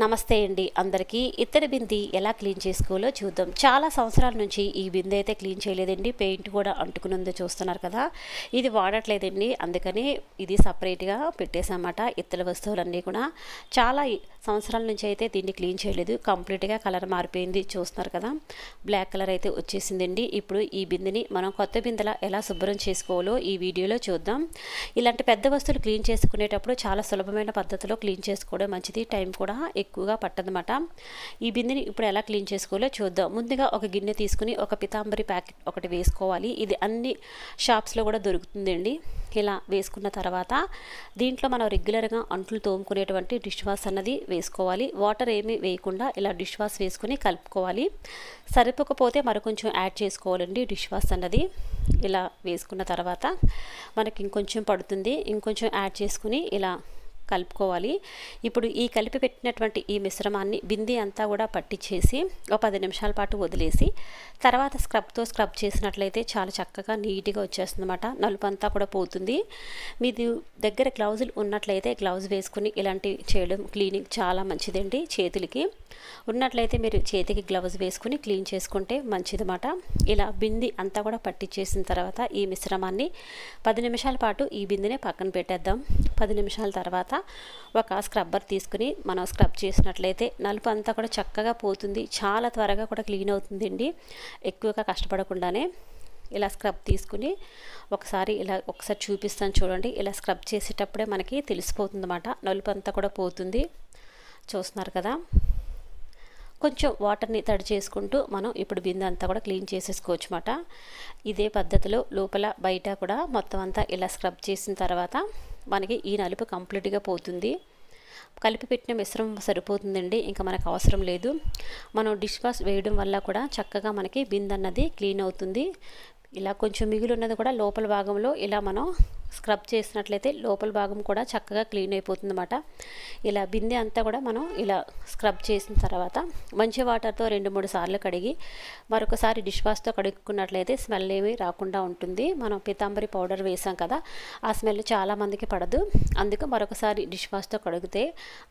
నమస్తే అండి అందరికీ ఇత్తడి బింది ఎలా క్లీన్ చేసుకోవాలో చూద్దాం చాలా సంవత్సరాల నుంచి ఈ బిందె అయితే క్లీన్ చేయలేదండి పెయింట్ కూడా అంటుకునుందో చూస్తున్నారు కదా ఇది వాడట్లేదండి అందుకని ఇది సపరేట్గా పెట్టేసామాట ఇత్తడి వస్తువులన్నీ కూడా చాలా సంవత్సరాల నుంచి అయితే దీన్ని క్లీన్ చేయలేదు కంప్లీట్గా కలర్ మారిపోయింది చూస్తున్నారు కదా బ్లాక్ కలర్ అయితే వచ్చేసిందండి ఇప్పుడు ఈ బిందెని మనం కొత్త బిందెలా ఎలా శుభ్రం చేసుకోవాలో ఈ వీడియోలో చూద్దాం ఇలాంటి పెద్ద వస్తువులు క్లీన్ చేసుకునేటప్పుడు చాలా సులభమైన పద్ధతిలో క్లీన్ చేసుకోవడం మంచిది టైం కూడా ఎక్కువగా పట్టదన్నమాట ఈ బిందెని ఇప్పుడు ఎలా క్లీన్ చేసుకోవాలో చూద్దాం ముందుగా ఒక గిన్నె తీసుకుని ఒక పితాంబరి ప్యాకెట్ ఒకటి వేసుకోవాలి ఇది అన్ని షాప్స్లో కూడా దొరుకుతుందండి ఇలా వేసుకున్న తర్వాత దీంట్లో మనం రెగ్యులర్గా అంట్లు తోముకునేటువంటి డిష్ వాష్ అన్నది వేసుకోవాలి వాటర్ ఏమీ వేయకుండా ఇలా డిష్ వాష్ వేసుకుని కలుపుకోవాలి సరిపోకపోతే మరికొంచెం యాడ్ చేసుకోవాలండి డిష్ వాష్ అన్నది ఇలా వేసుకున్న తర్వాత మనకి ఇంకొంచెం పడుతుంది ఇంకొంచెం యాడ్ చేసుకుని ఇలా కలుపుకోవాలి ఇప్పుడు ఈ కలిపి పెట్టినటువంటి ఈ మిశ్రమాన్ని బింది అంతా కూడా పట్టించేసి ఒక పది నిమిషాల పాటు వదిలేసి తర్వాత స్క్రబ్తో స్క్రబ్ చేసినట్లయితే చాలా చక్కగా నీట్గా వచ్చేస్తుంది అనమాట నలుపు అంతా కూడా పోతుంది మీ దగ్గర గ్లౌజులు ఉన్నట్లయితే గ్లౌజ్ వేసుకుని ఇలాంటివి చేయడం క్లీనింగ్ చాలా మంచిదండి చేతులకి ఉన్నట్లయితే మీరు చేతికి గ్లవ్స్ వేసుకుని క్లీన్ చేసుకుంటే మంచిదన్నమాట ఇలా బింది అంతా కూడా పట్టించేసిన తర్వాత ఈ మిశ్రమాన్ని పది నిమిషాల పాటు ఈ బిందినే పక్కన పెట్టేద్దాం పది నిమిషాల తర్వాత ఒక స్క్రబ్బర్ తీసుకుని మనం స్క్రబ్ చేసినట్లయితే నలుపు అంతా కూడా చక్కగా పోతుంది చాలా త్వరగా కూడా క్లీన్ అవుతుందండి ఎక్కువగా కష్టపడకుండానే ఇలా స్క్రబ్ తీసుకుని ఒకసారి ఇలా ఒకసారి చూపిస్తాను చూడండి ఇలా స్క్రబ్ చేసేటప్పుడే మనకి తెలిసిపోతుంది అన్నమాట నలుపు అంతా కూడా పోతుంది చూస్తున్నారు కదా కొంచెం వాటర్ని తడి చేసుకుంటూ మనం ఇప్పుడు బిందె అంతా కూడా క్లీన్ చేసేసుకోవచ్చు అన్నమాట ఇదే పద్ధతిలో లోపల బయట కూడా మొత్తం అంతా ఇలా స్క్రబ్ చేసిన తర్వాత మనకి ఈ నలుపు కంప్లీట్గా పోతుంది కలిపి పెట్టిన మిశ్రమం సరిపోతుందండి ఇంకా మనకు అవసరం లేదు మనం డిష్ వాష్ వేయడం వల్ల కూడా చక్కగా మనకి బిందన్నది క్లీన్ అవుతుంది ఇలా కొంచెం మిగిలి ఉన్నది కూడా లోపల భాగంలో ఇలా మనం స్క్రబ్ చేసినట్లయితే లోపల భాగం కూడా చక్కగా క్లీన్ అయిపోతుందన్నమాట ఇలా బిందె అంతా కూడా మనం ఇలా స్క్రబ్ చేసిన తర్వాత మంచి వాటర్తో రెండు మూడు సార్లు కడిగి మరొకసారి డిష్ వాష్తో కడుక్కున్నట్లయితే స్మెల్ ఏమీ రాకుండా ఉంటుంది మనం పీతాంబరి పౌడర్ వేసాం కదా ఆ స్మెల్ చాలామందికి పడదు అందుకు మరొకసారి డిష్ వాష్తో కడిగితే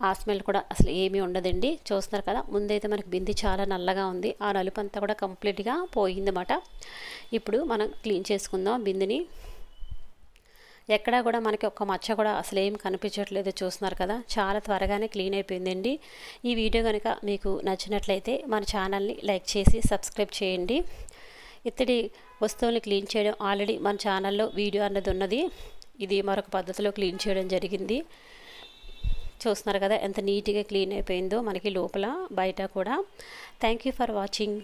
ఆ స్మెల్ కూడా అసలు ఏమీ ఉండదండి చూస్తున్నారు కదా ముందైతే మనకి బింది చాలా నల్లగా ఉంది ఆ నలుపు అంతా కూడా కంప్లీట్గా పోయిందన్నమాట ఇప్పుడు మనం క్లీన్ చేసుకుందాం బిందిని ఎక్కడా కూడా మనకి ఒక్క మచ్చ కూడా అసలు ఏం కనిపించట్లేదు చూస్తున్నారు కదా చాలా త్వరగానే క్లీన్ అయిపోయిందండి ఈ వీడియో కనుక మీకు నచ్చినట్లయితే మన ఛానల్ని లైక్ చేసి సబ్స్క్రైబ్ చేయండి ఇత్తడి వస్తువుని క్లీన్ చేయడం ఆల్రెడీ మన ఛానల్లో వీడియో అన్నది ఉన్నది ఇది మరొక పద్ధతిలో క్లీన్ చేయడం జరిగింది చూస్తున్నారు కదా ఎంత నీట్గా క్లీన్ అయిపోయిందో మనకి లోపల బయట కూడా థ్యాంక్ ఫర్ వాచింగ్